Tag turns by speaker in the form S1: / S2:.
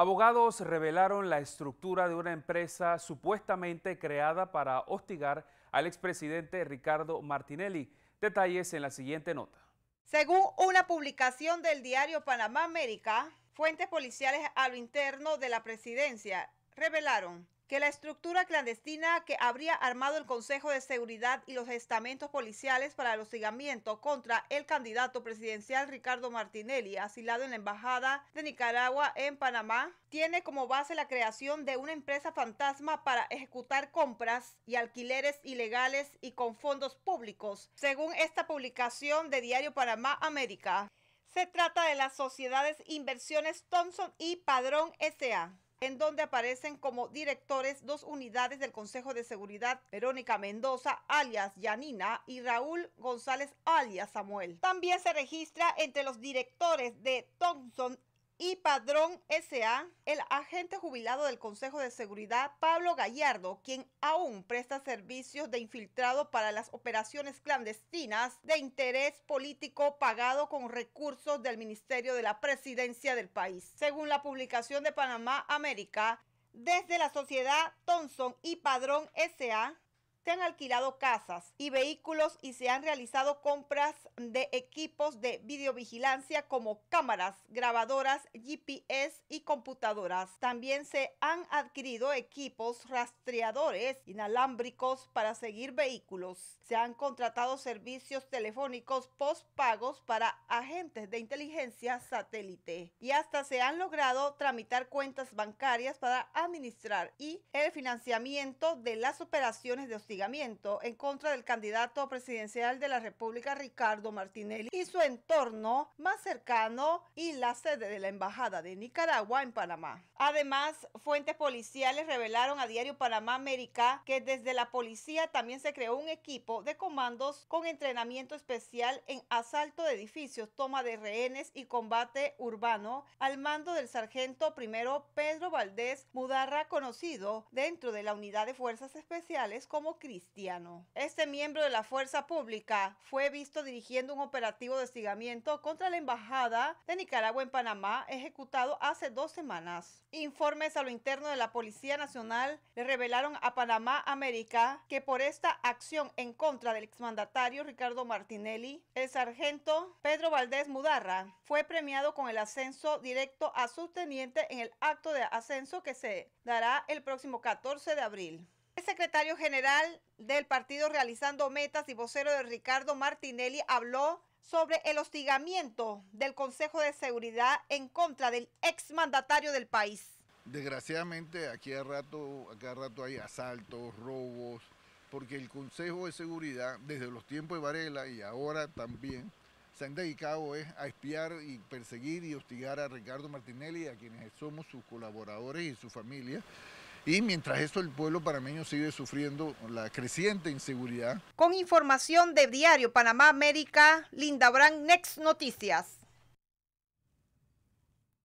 S1: Abogados revelaron la estructura de una empresa supuestamente creada para hostigar al expresidente Ricardo Martinelli. Detalles en la siguiente nota.
S2: Según una publicación del diario Panamá América, fuentes policiales a lo interno de la presidencia revelaron que la estructura clandestina que habría armado el Consejo de Seguridad y los estamentos policiales para el hostigamiento contra el candidato presidencial Ricardo Martinelli, asilado en la Embajada de Nicaragua en Panamá, tiene como base la creación de una empresa fantasma para ejecutar compras y alquileres ilegales y con fondos públicos, según esta publicación de Diario Panamá América. Se trata de las sociedades Inversiones Thompson y Padrón S.A en donde aparecen como directores dos unidades del Consejo de Seguridad, Verónica Mendoza, alias Yanina, y Raúl González, alias Samuel. También se registra entre los directores de Thompson y Padrón SA, el agente jubilado del Consejo de Seguridad, Pablo Gallardo, quien aún presta servicios de infiltrado para las operaciones clandestinas de interés político pagado con recursos del Ministerio de la Presidencia del país. Según la publicación de Panamá América, desde la sociedad Thomson y Padrón SA, se han alquilado casas y vehículos y se han realizado compras de equipos de videovigilancia como cámaras, grabadoras, GPS y computadoras. También se han adquirido equipos rastreadores inalámbricos para seguir vehículos. Se han contratado servicios telefónicos postpagos para agentes de inteligencia satélite. Y hasta se han logrado tramitar cuentas bancarias para administrar y el financiamiento de las operaciones de hostigamiento en contra del candidato presidencial de la República, Ricardo Martinelli, y su entorno más cercano y la sede de la Embajada de Nicaragua en Panamá. Además, fuentes policiales revelaron a Diario Panamá América que desde la policía también se creó un equipo de comandos con entrenamiento especial en asalto de edificios, toma de rehenes y combate urbano al mando del sargento primero Pedro Valdés Mudarra, conocido dentro de la unidad de fuerzas especiales como cristiano. Este miembro de la fuerza pública fue visto dirigiendo un operativo de hostigamiento contra la embajada de Nicaragua en Panamá, ejecutado hace dos semanas. Informes a lo interno de la Policía Nacional le revelaron a Panamá América que por esta acción en contra del exmandatario Ricardo Martinelli, el sargento Pedro Valdés Mudarra fue premiado con el ascenso directo a teniente en el acto de ascenso que se dará el próximo 14 de abril. El secretario general del partido realizando metas y vocero de Ricardo Martinelli habló sobre el hostigamiento del Consejo de Seguridad en contra del exmandatario del país.
S1: Desgraciadamente aquí a rato, rato hay asaltos, robos, porque el Consejo de Seguridad desde los tiempos de Varela y ahora también se han dedicado a espiar y perseguir y hostigar a Ricardo Martinelli, a quienes somos sus colaboradores y su familia. Y mientras esto, el pueblo panameño sigue sufriendo la creciente inseguridad.
S2: Con información de Diario Panamá América, Linda Brand, Next Noticias.